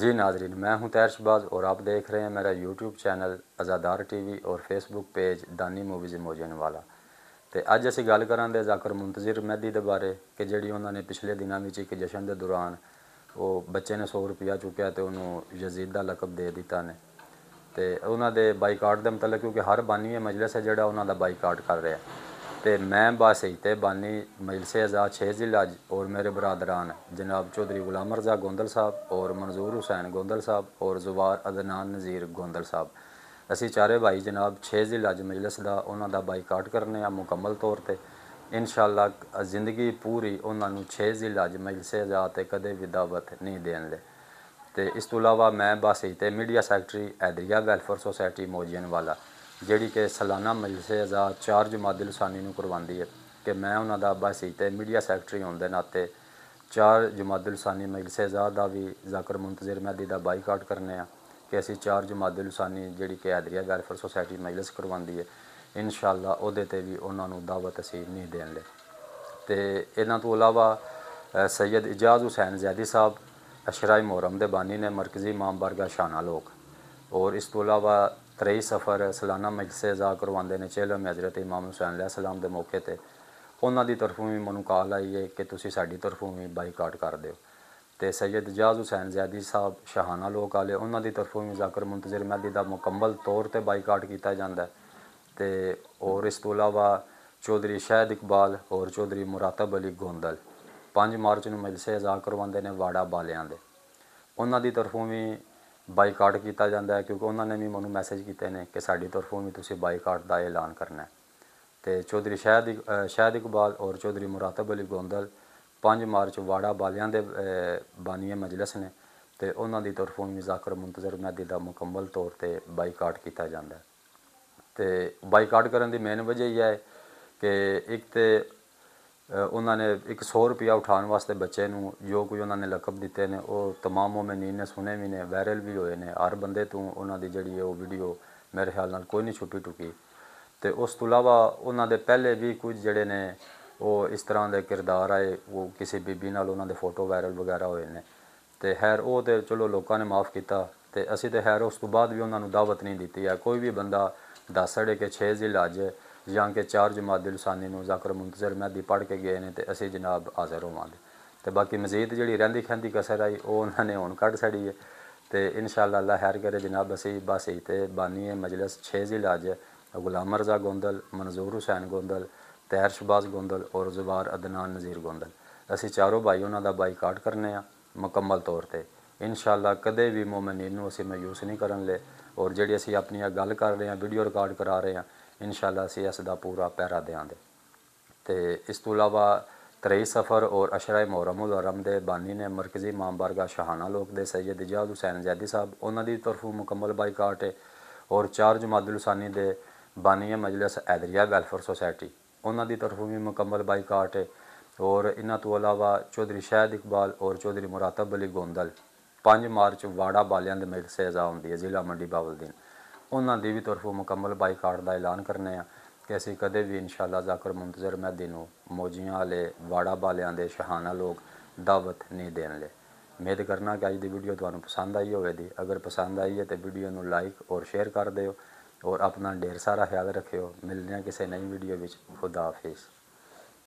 जी नाजरीन मैं हूं तैर शबाज और आप देख रहे हैं मेरा यूट्यूब चैनल आज़ादार टीवी और फेसबुक पेज ਦਾਨੀ ਮੂਵੀਜ਼ ਮੋਜਨ ਵਾਲਾ ਤੇ ਅੱਜ ਅਸੀਂ ਗੱਲ ਕਰਾਂਗੇ ਜ਼ਾਕਰ ਮੁੰਤਜ਼ਿਰ ਮਹਿਦੀ ਦੇ ਬਾਰੇ ਕਿ ਜਿਹੜੀ ਉਹਨਾਂ ਨੇ ਪਿਛਲੇ ਦਿਨਾਂ ਵਿੱਚ ਇੱਕ ਜਸ਼ਨ ਦੇ ਦੌਰਾਨ ਉਹ ਬੱਚੇ ਨੇ 100 ਰੁਪਿਆ ਚੁੱਕਿਆ ਤੇ ਉਹਨੂੰ ਯਜ਼ੀਦ ਦਾ ਲਕਬ ਦੇ ਦਿੱਤਾ ਨੇ ਤੇ ਉਹਨਾਂ ਦੇ ਬਾਈਕਾਟ ਦੇ ਮਤਲਬ ਕਿਉਂਕਿ ਹਰ ਬਾਨੀਵੇਂ ਮਜਲਿਸ ਹੈ ਜਿਹੜਾ ਉਹਨਾਂ ਦਾ ਬਾਈਕਾਟ ਕਰ ਰਿਹਾ ਤੇ ਮੈਂ ਬਸ ਇੱਥੇ ਬਾਨੀ ਮਜਲਸੇ आज़ाद 6 ਜ਼ਿਲ੍ਹਾ ਔਰ ਮੇਰੇ बरदरान ਜਨਾਬ ਚੌਧਰੀ ਗੁਲਾਮ ਰਜ਼ਾ ਗੋਂਦਲ ਸਾਹਿਬ ਔਰ ਮਨਜ਼ੂਰ ਹੁਸੈਨ ਗੋਂਦਲ ਸਾਹਿਬ ਔਰ ਜ਼ਵਾਰ ਅਦਨਾਨ ਨਜ਼ੀਰ ਗੋਂਦਲ ਸਾਹਿਬ ਅਸੀਂ ਚਾਰੇ ਭਾਈ ਜਨਾਬ 6 ਜ਼ਿਲ੍ਹਾ ਮਜਲਸ ਦਾ ਉਹਨਾਂ ਦਾ ਬਾਈਕਾਟ ਕਰਨੇ ਆ ਮੁਕੰਮਲ ਤੌਰ ਤੇ ਇਨਸ਼ਾਅੱਲਾ ਜ਼ਿੰਦਗੀ ਪੂਰੀ ਉਹਨਾਂ ਨੂੰ 6 ਜ਼ਿਲ੍ਹਾ ਮਜਲਸੇ ਆਜ਼ਾਦ ਤੇ ਕਦੇ ਵੀ ਦਾਵਤ ਨਹੀਂ ਦੇਣ ਦੇ ਤੇ ਇਸ ਤੋਂ ਇਲਾਵਾ ਮੈਂ ਬਸ ਇੱਥੇ ਮੀਡੀਆ ਸੈਕਟਰੀ ਐਦਰੀਆ ਵੈਲਫੇਅਰ ਸੋਸਾਇਟੀ ਮੋਜੀਨ ਵਾਲਾ ਜਿਹੜੀ ਕਿ ਸਾਲਾਨਾ ਮਜਲਿਸ ਆਜ਼ਾਦ 4 ਜਮਾਦਿਲ ਸਾਨੀ ਨੂੰ ਕਰਵਾਉਂਦੀ ਹੈ ਕਿ ਮੈਂ ਉਹਨਾਂ ਦਾ ਅੱਬਾ ਸੀ ਤੇ ਮੀਡੀਆ ਸੈਕਟਰੀ ਹੋਣ ਦੇ ਨਾਤੇ 4 ਜਮਾਦਿਲ ਸਾਨੀ ਮਜਲਿਸ ਅਜ਼ਾ ਦਾ ਵੀ ਜ਼ਾਕਰ ਮੁੰਤਜ਼ਰ ਮਹਿਦੀ ਦਾ ਬਾਈਕਾਟ ਕਰਨੇ ਆ ਕਿ ਅਸੀਂ 4 ਜਮਾਦਿਲ ਸਾਨੀ ਜਿਹੜੀ ਕਿ ਹੈਦਰੀਆ ਵੈਲਫੇਅਰ ਸੋਸਾਇਟੀ ਮਜਲਿਸ ਕਰਵਾਉਂਦੀ ਹੈ ਇਨਸ਼ਾਅੱਲਾ ਉਹਦੇ ਤੇ ਵੀ ਉਹਨਾਂ ਨੂੰ ਦਾਵਤ ਅਸੀਂ ਨਹੀਂ ਦੇਣ ਲਈ ਤੇ ਇਹਨਾਂ ਤੋਂ ਇਲਾਵਾ ਸੈਦ ਇਜਾਜ਼ ਹੁਸੈਨ ਜ਼ਿਆਦੀ ਸਾਹਿਬ ਅਸ਼ਰਾਈ ਮੁਹਰਮ ਦੇ ਬਾਨੀ ਨੇ ਮਰਕਜ਼ੀ ਇਮਾਮ ਬਰਗਾ ਸ਼ਾਨਾ ਲੋਕ ਔਰ ਇਸ ਤੋਂ ਇਲਾਵਾ 23 ਸਫਰ ਸਲਾਨਾ ਮਜਲਿਸ ਅਜ਼ਾ ਕਰਵਾਉਂਦੇ ਨੇ ਚੇਲੋ ਹਜ਼ਰਤ ਇਮਾਮ ਹੁਸੈਨ ਅਲੈਹ ਸਲਾਮ ਦੇ ਮੌਕੇ ਤੇ ਉਹਨਾਂ ਦੀ ਤਰਫੋਂ ਵੀ ਮੈਨੂੰ ਕਾਲ ਆਈ ਹੈ ਕਿ ਤੁਸੀਂ ਸਾਡੀ ਤਰਫੋਂ ਵੀ ਬਾਈਕਾਟ ਕਰ ਦਿਓ ਤੇ ਸੈਦ ਜਾਜ਼ ਹੁਸੈਨ ਜ਼ਿਆਦੀ ਸਾਹਿਬ ਸ਼ਾਹਾਨਾ ਲੋਕ ਆਲੇ ਉਹਨਾਂ ਦੀ ਤਰਫੋਂ ਵੀ ਜ਼ਾਕਰ ਮੁੰਤਜ਼ਰ ਮਹਿਦੀ ਦਾ ਮੁਕੰਮਲ ਤੌਰ ਤੇ ਬਾਈਕਾਟ ਕੀਤਾ ਜਾਂਦਾ ਤੇ ਹੋਰ ਇਸ ਤੋਂ ਇਲਾਵਾ ਚੌਧਰੀ ਸ਼ਾਹਿਦ ਇਕਬਾਲ ਹੋਰ ਚੌਧਰੀ ਮੁਰਾਤਬ ਅਲੀ ਗੋਂਦਲ 5 ਮਾਰਚ ਨੂੰ ਮਜਲਿਸ ਅਜ਼ਾ ਕਰਵਾਉਂਦੇ ਨੇ ਵਾੜਾ ਬਾਲਿਆਂ ਦੇ ਉਹਨਾਂ ਦੀ ਤਰਫੋਂ ਵੀ ਬਾਈਕਾਟ ਕੀਤਾ ਜਾਂਦਾ ਹੈ ਕਿਉਂਕਿ ਉਹਨਾਂ ਨੇ ਵੀ ਮੈਨੂੰ ਮੈਸੇਜ ਕੀਤੇ ਨੇ ਕਿ ਸਾਡੀ ਤਰਫੋਂ ਵੀ ਤੁਸੀਂ ਬਾਈਕਾਟ ਦਾ ਐਲਾਨ ਕਰਨਾ ਹੈ ਤੇ ਚੌਧਰੀ ਸ਼ਾਹਦ ਸ਼ਾਹਦ ਇਕਬਾਲ ਔਰ ਚੌਧਰੀ ਮੁਰਾਤਬ ਅਲੀ ਗੋਂਦਲ 5 ਮਾਰਚ ਵਾੜਾ ਬਾਲਿਆਂ ਦੇ ਬਾਨੀਏ ਮਜਲਿਸ ਨੇ ਤੇ ਉਹਨਾਂ ਦੀ ਤਰਫੋਂ ਵੀ ਜ਼ਾਕਰ ਮੁੰਤਜ਼ਰ ਮਹਿਦੀ ਦਾ ਮੁਕੰਮਲ ਤੌਰ ਤੇ ਬਾਈਕਾਟ ਕੀਤਾ ਜਾਂਦਾ ਹੈ ਤੇ ਬਾਈਕਾਟ ਕਰਨ ਦੀ ਮੇਨ ਵਜ੍ਹਾ ਇਹ ਹੈ ਕਿ ਇੱਕ ਤੇ ਉਹਨਾਂ ਨੇ 100 ਰੁਪਿਆ ਉਠਾਉਣ ਵਾਸਤੇ ਬੱਚੇ ਨੂੰ ਜੋ ਕੁਝ ਉਹਨਾਂ ਨੇ ਲਕਬ ਦਿੱਤੇ ਨੇ ਉਹ ਤਮਾਮ ਮਮੀਨ ਨੇ ਸੁਨੇ ਵੀ ਨੇ ਵਾਇਰਲ ਵੀ ਹੋਏ ਨੇ ਹਰ ਬੰਦੇ ਤੋਂ ਉਹਨਾਂ ਦੀ ਜਿਹੜੀ ਉਹ ਵੀਡੀਓ ਮੇਰੇ ਖਿਆਲ ਨਾਲ ਕੋਈ ਨਹੀਂ ਛੁੱਪੀ ਟੁਕੀ ਤੇ ਉਸ ਤੋਂ ਇਲਾਵਾ ਉਹਨਾਂ ਦੇ ਪਹਿਲੇ ਵੀ ਕੁਝ ਜਿਹੜੇ ਨੇ ਉਹ ਇਸ ਤਰ੍ਹਾਂ ਦੇ ਕਿਰਦਾਰ ਆਏ ਉਹ ਕਿਸੇ ਬੀਬੀ ਨਾਲ ਉਹਨਾਂ ਦੇ ਫੋਟੋ ਵਾਇਰਲ ਵਗੈਰਾ ਹੋਏ ਨੇ ਤੇ ਹੈਰ ਉਹ ਤੇ ਚਲੋ ਲੋਕਾਂ ਨੇ ਮਾਫ ਕੀਤਾ ਤੇ ਅਸੀਂ ਤੇ ਹੈਰ ਉਸ ਤੋਂ ਬਾਅਦ ਵੀ ਉਹਨਾਂ ਨੂੰ ਦਾਵਤ ਨਹੀਂ ਦਿੱਤੀ ਆ ਕੋਈ ਵੀ ਬੰਦਾ ਦੱਸੜੇ ਕੇ 6 ਜ਼ਿਲ੍ਹਾ ਜੇ ਜਾਂ ਕਿ ਚਾਰ ਜਮਾਦ ਲਸਾਨੀ ਨੂੰ ਜ਼ਾਕਰ ਮੁੰਤਜ਼ਰ ਮਹਦੀ ਪੜ ਕੇ ਗਏ ਨੇ ਤੇ ਅਸੀਂ ਜਨਾਬ ਹਾਜ਼ਰ ਹੋਵਾਂਗੇ ਤੇ ਬਾਕੀ ਮਜ਼ੀਦ ਜਿਹੜੀ ਰਹਿੰਦੀ ਖੰਦੀ ਕਸਰ ਆਈ ਉਹ ਉਹਨਾਂ ਨੇ ਹੁਣ ਕੱਢ ਛੜੀ ਹੈ ਤੇ ਇਨਸ਼ਾਅੱਲਾ ਅੱਲਾ ਹਰ ਕਰੇ ਜਨਾਬ ਅਸੀਂ ਬਸ ਇਹ ਤੇ ਬਾਨੀਏ ਮਜਲਿਸ 6 ਜ਼ਿਲ੍ਹਾਜ ਗੁਲਾਮ ਰਜ਼ਾ ਗੋਂਦਲ ਮਨਜ਼ੂਰ ਹੁਸੈਨ ਗੋਂਦਲ ਤੈਰ ਸ਼ਬਾਜ਼ ਗੋਂਦਲ ਔਰ ਜ਼ੁਬਾਰ ਅਦਨਾਨ ਨਜ਼ੀਰ ਗੋਂਦਲ ਅਸੀਂ ਚਾਰੋਂ ਭਾਈ ਉਹਨਾਂ ਦਾ ਬਾਈਕਾਟ ਕਰਨੇ ਆ ਮੁਕੰਮਲ ਤੌਰ ਤੇ ਇਨਸ਼ਾਅੱਲਾ ਕਦੇ ਵੀ ਮੂਮਿਨ ਨੂੰ ਅਸੀਂ ਮਾਯੂਸ ਨਹੀਂ ਕਰਨ ਲੈ ਔਰ ਜਿਹੜੀ ਅਸੀਂ ਆਪਣੀ ਗੱਲ ਕਰ ਰਹੇ ਆ ਵੀਡੀਓ ਰਿਕਾਰਡ ਕਰਾ ਰਹੇ ਆ ਇਨਸ਼ਾਅੱਲਾ ਅਸੀਂ ਇਸ ਦਾ ਪੂਰਾ ਪਹਿਰਾ ਦੇਾਂਗੇ ਤੇ ਇਸ ਤੋਂ ਇਲਾਵਾ 23 ਸਫਰ ਔਰ ਅਸ਼ਰਾ ਮੌਰਮੁਲ ਹਰਮ ਦੇ ਬਾਨੀ ਨੇ ਮਰਕਜ਼ੀ ਮਾਮਬਰਗਾ ਸ਼ਾਹਾਨਾ ਲੋਕ ਦੇ ਸੈਦ ਇਜਾਦ ਹੁਸੈਨ ਜ਼ੈਦੀ ਸਾਹਿਬ ਉਹਨਾਂ ਦੀ ਤਰਫੋਂ ਮੁਕੰਮਲ ਬਾਈਕਾਟ ਹੈ ਔਰ 4 ਜਮਾਦੁਲ ਸਾਨੀ ਦੇ ਬਾਨੀ ਮਜਲਿਸ ਐਦਰੀਆ ਵੈਲਫੇਅਰ ਸੁਸਾਇਟੀ ਉਹਨਾਂ ਦੀ ਤਰਫੋਂ ਵੀ ਮੁਕੰਮਲ ਬਾਈਕਾਟ ਹੈ ਔਰ ਇਹਨਾਂ ਤੋਂ ਇਲਾਵਾ ਚੌਧਰੀ ਸ਼ਾਹਿਦ ਇਕਬਾਲ ਔਰ ਚੌਧਰੀ ਮੁਰਾਤਬ ਅਲੀ ਗੋਂਦਲ 5 ਮਾਰਚ ਵਾੜਾ ਬਾਲਿਆਂ ਦੇ ਮੇਲ ਸੇਜ਼ਾ ਹੁੰਦੀ ਹੈ ਜ਼ਿਲ੍ਹਾ ਮੰਡੀ ਬਾਵਲਦੀਨ ਉਹਨਾਂ ਦੀ ਵੀ ਤਰਫੋਂ ਮੁਕੰਮਲ ਬਾਈਕਾਟ ਦਾ ਐਲਾਨ ਕਰਨੇ ਆ ਕਿ ਅਸੀਂ ਕਦੇ ਵੀ ਇਨਸ਼ਾਅੱਲਾ ਜ਼ਾਕਰ ਮੁੰਤਜ਼ਰ ਮਹਿਦੀ ਨੂੰ ਮੋਜੀਆਂ ਵਾਲੇ ਵਾੜਾ ਵਾਲਿਆਂ ਦੇ ਸ਼ਹਾਨਾ ਲੋਕ ਦਾਵਤ ਨਹੀਂ ਦੇਣ ਲੈ ਉਮੀਦ ਕਰਨਾ ਕਿ ਅੱਜ ਦੀ ਵੀਡੀਓ ਤੁਹਾਨੂੰ ਪਸੰਦ ਆਈ ਹੋਵੇਗੀ ਅਗਰ ਪਸੰਦ ਆਈ ਹੈ ਤੇ ਵੀਡੀਓ ਨੂੰ ਲਾਈਕ ਔਰ ਸ਼ੇਅਰ ਕਰ ਦਿਓ ਔਰ ਆਪਣਾ ਢੇਰ ਸਾਰਾ ਖਿਆਲ ਰੱਖਿਓ ਮਿਲਦੇ ਹਾਂ ਕਿਸੇ ਨਈ ਵੀਡੀਓ ਵਿੱਚ ਖੁਦਾ ਹਾਫਿਜ਼